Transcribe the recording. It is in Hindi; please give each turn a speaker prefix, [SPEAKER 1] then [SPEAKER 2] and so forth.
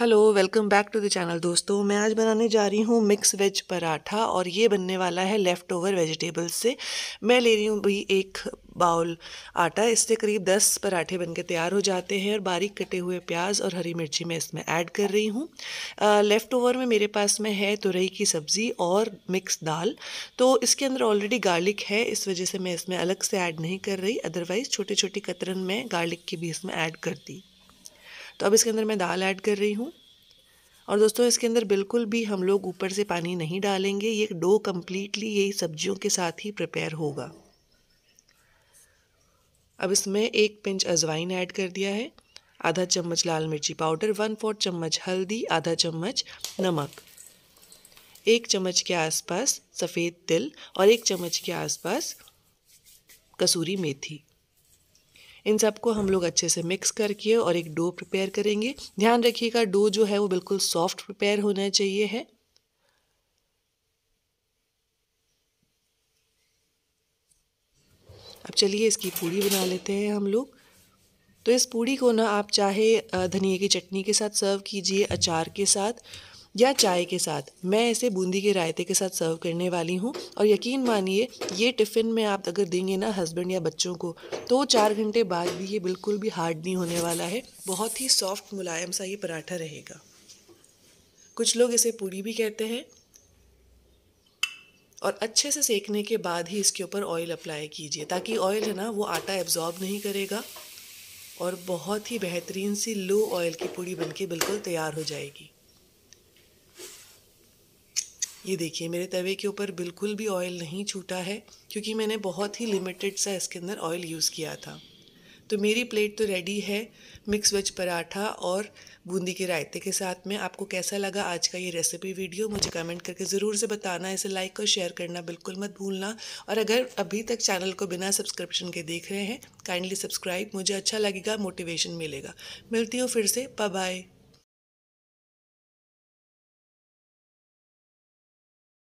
[SPEAKER 1] hello welcome back to the channel दोस्तों मैं आज बनाने जा रही हूँ मिक्स वेज पराठा और ये बनने वाला है लेफ़्ट ओवर वेजिटेबल्स से मैं ले रही हूँ भी एक बाउल आटा इससे करीब 10 पराठे बनके तैयार हो जाते हैं और बारीक कटे हुए प्याज और हरी मिर्ची मैं इसमें ऐड कर रही हूँ लेफ़्ट ओवर में मेरे पास में है तुरई की सब्ज़ी और मिक्स दाल तो इसके अंदर ऑलरेडी गार्लिक है इस वजह से मैं इसमें अलग से ऐड नहीं कर रही अदरवाइज़ छोटी छोटी कतरन में गार्लिक की भी इसमें ऐड कर दी तो अब इसके अंदर मैं दाल ऐड कर रही हूँ और दोस्तों इसके अंदर बिल्कुल भी हम लोग ऊपर से पानी नहीं डालेंगे ये डो कम्प्लीटली यही सब्जियों के साथ ही प्रिपेयर होगा अब इसमें एक पिंच अजवाइन ऐड कर दिया है आधा चम्मच लाल मिर्ची पाउडर वन फोर्थ चम्मच हल्दी आधा चम्मच नमक एक चम्मच के आसपास सफ़ेद तिल और एक चम्मच के आसपास कसूरी मेथी इन सबको हम लोग अच्छे से मिक्स करके और एक डो प्रिपेयर करेंगे ध्यान रखिएगा डो जो है वो बिल्कुल सॉफ्ट प्रिपेयर होना चाहिए है अब चलिए इसकी पूड़ी बना लेते हैं हम लोग तो इस पूड़ी को ना आप चाहे धनिया की चटनी के साथ सर्व कीजिए अचार के साथ या चाय के साथ मैं इसे बूंदी के रायते के साथ सर्व करने वाली हूँ और यकीन मानिए ये टिफ़िन में आप अगर देंगे ना हस्बैंड या बच्चों को तो चार घंटे बाद भी ये बिल्कुल भी हार्ड नहीं होने वाला है बहुत ही सॉफ्ट मुलायम सा ये पराठा रहेगा कुछ लोग इसे पूरी भी कहते हैं और अच्छे से सेकने के बाद ही इसके ऊपर ऑयल अप्लाई कीजिए ताकि ऑयल है ना वो आटा एब्जॉर्ब नहीं करेगा और बहुत ही बेहतरीन सी लो ऑयल की पूड़ी बनके बिल्कुल तैयार हो जाएगी ये देखिए मेरे तवे के ऊपर बिल्कुल भी ऑयल नहीं छूटा है क्योंकि मैंने बहुत ही लिमिटेड सा इसके अंदर ऑयल यूज़ किया था तो मेरी प्लेट तो रेडी है मिक्स वेज पराठा और बूंदी के रायते के साथ में आपको कैसा लगा आज का ये रेसिपी वीडियो मुझे कमेंट करके ज़रूर से बताना इसे लाइक और शेयर करना बिल्कुल मत भूलना और अगर अभी तक चैनल को बिना सब्सक्रिप्शन के देख रहे हैं काइंडली सब्सक्राइब मुझे अच्छा लगेगा मोटिवेशन मिलेगा मिलती हूँ फिर से बाय